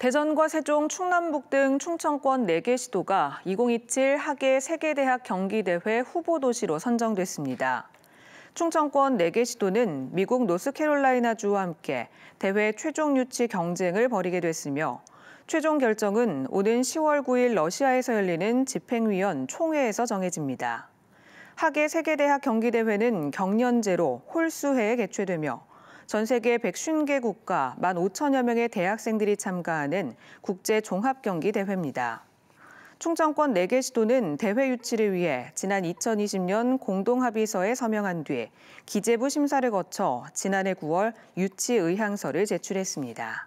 대전과 세종, 충남북 등 충청권 4개 시도가 2027 학예 세계대학 경기대회 후보 도시로 선정됐습니다. 충청권 4개 시도는 미국 노스캐롤라이나주와 함께 대회 최종 유치 경쟁을 벌이게 됐으며 최종 결정은 오는 10월 9일 러시아에서 열리는 집행위원 총회에서 정해집니다. 학예 세계대학 경기대회는 경년제로 홀수회에 개최되며 전 세계 150개 국가 1만 5천여 명의 대학생들이 참가하는 국제 종합 경기 대회입니다. 충청권 4개 시도는 대회 유치를 위해 지난 2020년 공동합의서에 서명한 뒤 기재부 심사를 거쳐 지난해 9월 유치 의향서를 제출했습니다.